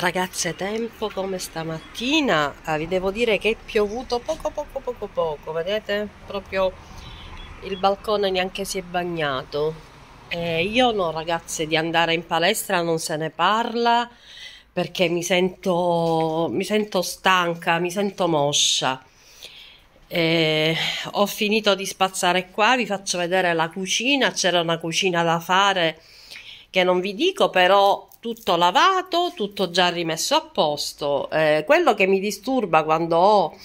Ragazze, tempo come stamattina, ah, vi devo dire che è piovuto poco poco poco poco, vedete? Proprio il balcone neanche si è bagnato. Eh, io no ragazze, di andare in palestra non se ne parla perché mi sento, mi sento stanca, mi sento moscia. Eh, ho finito di spazzare qua, vi faccio vedere la cucina, c'era una cucina da fare che non vi dico, però tutto lavato, tutto già rimesso a posto. Eh, quello che mi disturba quando ho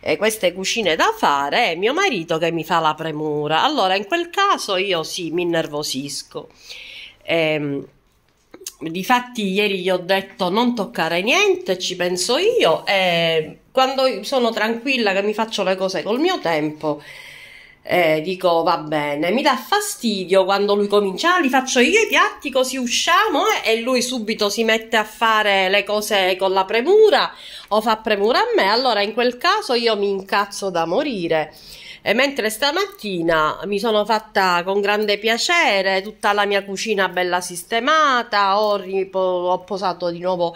eh, queste cucine da fare è mio marito che mi fa la premura. Allora, in quel caso io sì, mi innervosisco. Eh, difatti, ieri gli ho detto non toccare niente, ci penso io. E quando sono tranquilla che mi faccio le cose col mio tempo eh, dico va bene, mi dà fastidio quando lui comincia, ah, li faccio io i piatti così usciamo eh? e lui subito si mette a fare le cose con la premura o fa premura a me, allora in quel caso io mi incazzo da morire. E mentre stamattina mi sono fatta con grande piacere tutta la mia cucina bella sistemata, ho, ripo- ho posato di nuovo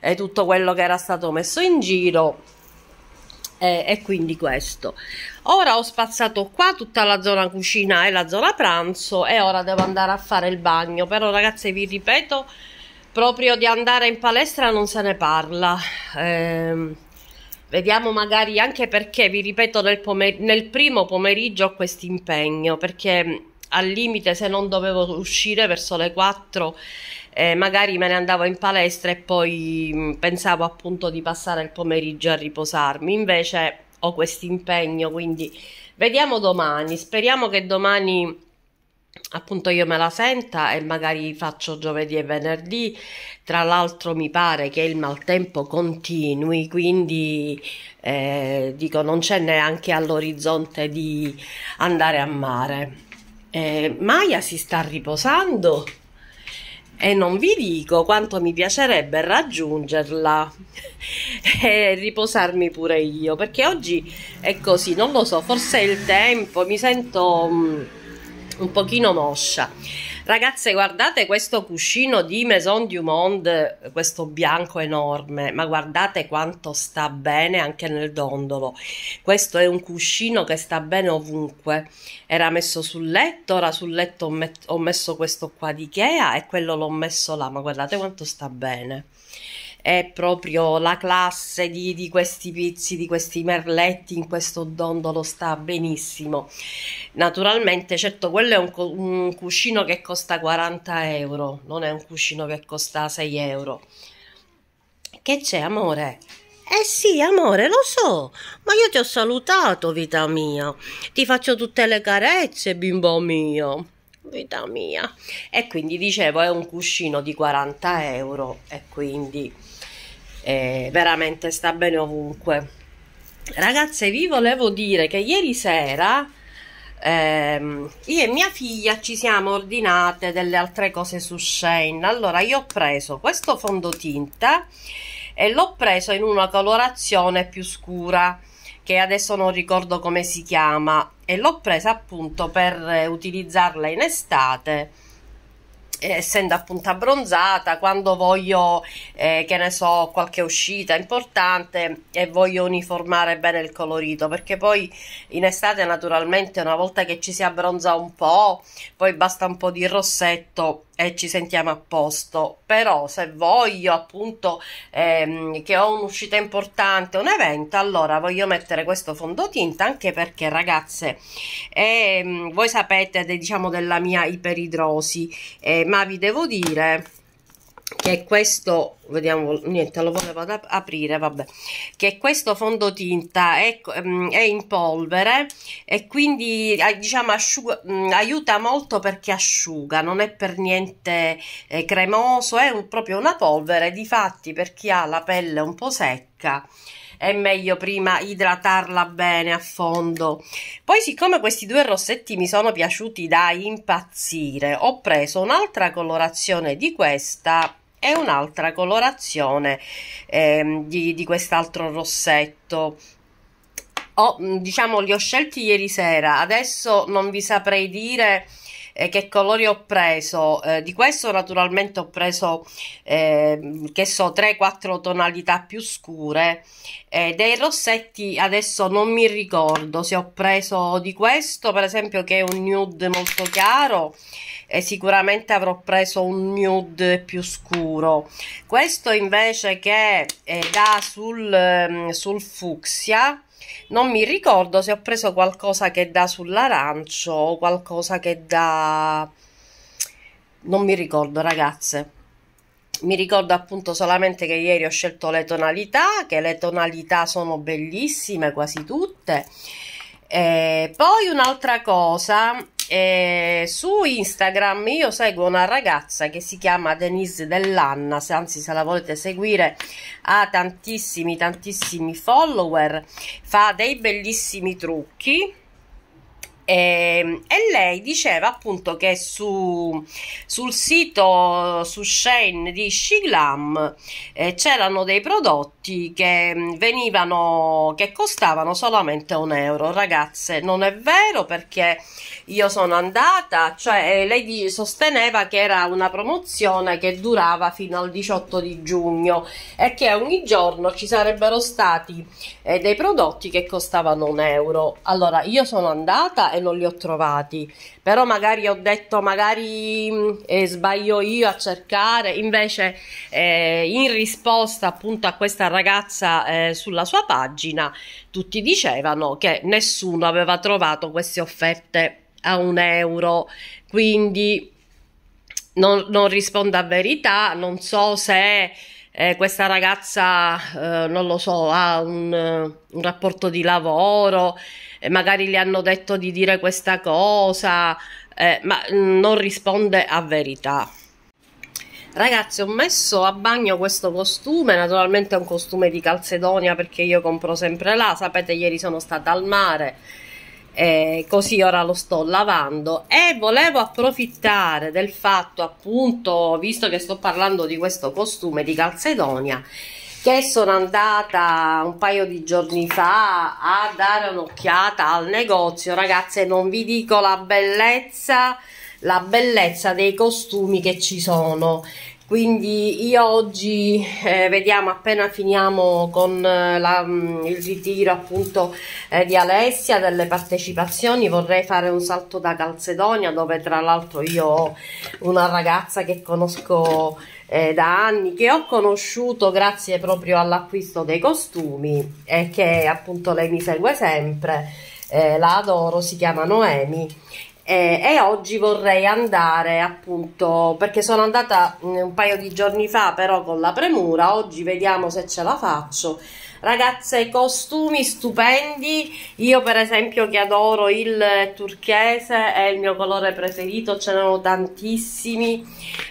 eh, tutto quello che era stato messo in giro eh, e quindi questo ora ho spazzato qua tutta la zona cucina e la zona pranzo e ora devo andare a fare il bagno però ragazze vi ripeto proprio di andare in palestra non se ne parla eh, vediamo magari anche perché vi ripeto nel, pomer nel primo pomeriggio ho questo impegno perché mm, al limite se non dovevo uscire verso le 4 eh, magari me ne andavo in palestra e poi mh, mm, pensavo appunto di passare il pomeriggio a riposarmi, invece ho questo impegno, quindi vediamo domani, speriamo che domani appunto io me la senta e magari faccio giovedì e venerdì tra l'altro mi pare che il maltempo continui quindi eh, dico non c'è neanche all'orizzonte di andare a mare eh, Maya si sta riposando e non vi dico quanto mi piacerebbe raggiungerla e riposarmi pure io perché oggi è così, non lo so, forse è il tempo, mi sento mm, un pochino moscia. Ragazze, guardate questo cuscino di Maison du Monde, questo bianco enorme, ma guardate quanto sta bene anche nel dondolo. Questo è un cuscino che sta bene ovunque. Era messo sul letto, ora sul letto ho, met ho messo questo qua di Ikea e quello l'ho messo là, ma guardate quanto sta bene è proprio la classe di, di questi pizzi, di questi merletti in questo dondolo sta benissimo. Naturalmente, certo, quello è un, un cuscino che costa 40 euro, non è un cuscino che costa 6 euro. Che c'è, amore? Eh sì, amore, lo so, ma io ti ho salutato, vita mia. Ti faccio tutte le carezze, bimbo mio. Vita mia. E quindi dicevo, è un cuscino di 40 euro e quindi eh, veramente sta bene ovunque. Ragazze, vi volevo dire che ieri sera ehm, io e mia figlia ci siamo ordinate delle altre cose su Shane. Allora, io ho preso questo fondotinta e l'ho preso in una colorazione più scura che adesso non ricordo come si chiama e l'ho presa appunto per eh, utilizzarla in estate essendo appunto abbronzata, quando voglio, eh, che ne so, qualche uscita importante e voglio uniformare bene il colorito, perché poi in estate naturalmente una volta che ci si abbronza un po', poi basta un po' di rossetto e ci sentiamo a posto però se voglio appunto ehm, che ho un'uscita importante un evento allora voglio mettere questo fondotinta anche perché ragazze ehm, voi sapete diciamo della mia iperidrosi eh, ma vi devo dire che è questo vediamo niente lo volevo ad aprire vabbè che questo fondotinta è, mm, è in polvere e quindi diciamo asciuga, mm, aiuta molto perché asciuga non è per niente eh, cremoso è un, proprio una polvere difatti per chi ha la pelle un po' secca è meglio prima idratarla bene a fondo. Poi siccome questi due rossetti mi sono piaciuti da impazzire, ho preso un'altra colorazione di questa e un'altra colorazione eh, di, di quest'altro rossetto ho, diciamo li ho scelti ieri sera adesso non vi saprei dire eh, che colori ho preso eh, di questo naturalmente ho preso eh, che so 3-4 tonalità più scure eh, dei rossetti adesso non mi ricordo se ho preso di questo per esempio che è un nude molto chiaro e sicuramente avrò preso un nude più scuro questo invece che è eh, da sul, ehm, sul fucsia non mi ricordo se ho preso qualcosa che dà sull'arancio o qualcosa che dà... Non mi ricordo ragazze. Mi ricordo appunto solamente che ieri ho scelto le tonalità, che le tonalità sono bellissime quasi tutte. E poi un'altra cosa e su Instagram io seguo una ragazza che si chiama Denise Dell'Anna, se, anzi se la volete seguire ha tantissimi tantissimi follower, fa dei bellissimi trucchi e, ehm, e, lei diceva appunto che su, sul sito su Shane di Shiglam eh, c'erano dei prodotti che mm, venivano che costavano solamente un euro ragazze non è vero perché io sono andata cioè eh, lei sosteneva che era una promozione che durava fino al 18 di giugno e che ogni giorno ci sarebbero stati eh, dei prodotti che costavano un euro allora io sono andata e non li ho trovati. Però magari ho detto, magari mm, eh, sbaglio io a cercare, invece eh, in risposta appunto a questa ragazza eh, sulla sua pagina tutti dicevano che nessuno aveva trovato queste offerte a un euro, quindi non, non rispondo a verità, non so se... Eh, questa ragazza, eh, non lo so, ha un, eh, un rapporto di lavoro, magari gli hanno detto di dire questa cosa, eh, ma mm, non risponde a verità. Ragazzi, ho messo a bagno questo costume, naturalmente è un costume di Calcedonia perché io compro sempre là, sapete ieri sono stata al mare, eh, così ora lo sto lavando e volevo approfittare del fatto appunto, visto che sto parlando di questo costume di Calcedonia, che sono andata un paio di giorni fa a dare un'occhiata al negozio ragazze non vi dico la bellezza la bellezza dei costumi che ci sono quindi io oggi eh, vediamo appena finiamo con eh, la, mm, il ritiro appunto eh, di Alessia delle partecipazioni vorrei fare un salto da Calcedonia dove tra l'altro io ho una ragazza che conosco eh, da anni che ho conosciuto grazie proprio all'acquisto dei costumi e che appunto lei mi segue sempre, eh, la adoro, si chiama Noemi eh, e oggi vorrei andare appunto perché sono andata mm, un paio di giorni fa però con la premura, oggi vediamo se ce la faccio ragazze costumi stupendi io per esempio che adoro il turchese è il mio colore preferito ce n'erano tantissimi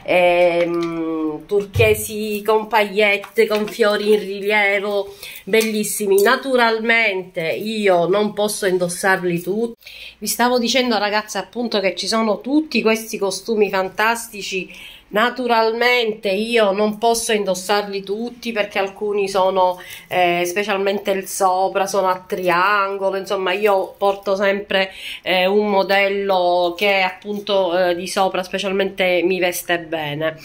ehm, turchesi con pagliette con fiori in rilievo bellissimi naturalmente io non posso indossarli tutti vi stavo dicendo ragazze appunto che ci sono tutti questi costumi fantastici Naturalmente io non posso indossarli tutti perché alcuni sono, eh, specialmente il sopra, sono a triangolo, insomma io porto sempre eh, un modello che appunto eh, di sopra specialmente mi veste bene,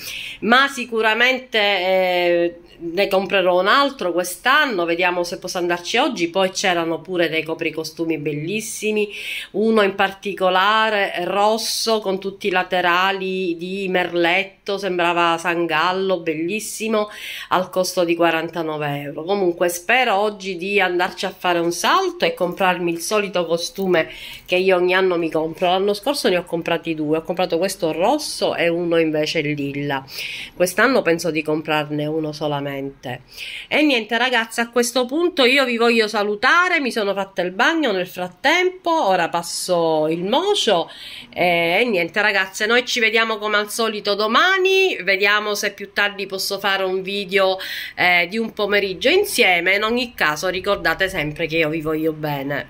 ma sicuramente eh, ne comprerò un altro quest'anno, vediamo se posso andarci oggi. Poi c'erano pure dei copricostumi bellissimi, uno in particolare rosso con tutti i laterali di merletto perfetto, sembrava sangallo, bellissimo, al costo di 49 euro. Comunque spero oggi di andarci a fare un salto e comprarmi il solito costume che io ogni anno mi compro. L'anno scorso ne ho comprati due, ho comprato questo rosso e uno invece lilla. Quest'anno penso di comprarne uno solamente. E niente ragazzi, a questo punto io vi voglio salutare, mi sono fatta il bagno nel frattempo, ora passo il mocio e niente ragazze, noi ci vediamo come al solito domani domani, vediamo se più tardi posso fare un video eh, di un pomeriggio insieme, in ogni caso ricordate sempre che io vi voglio bene.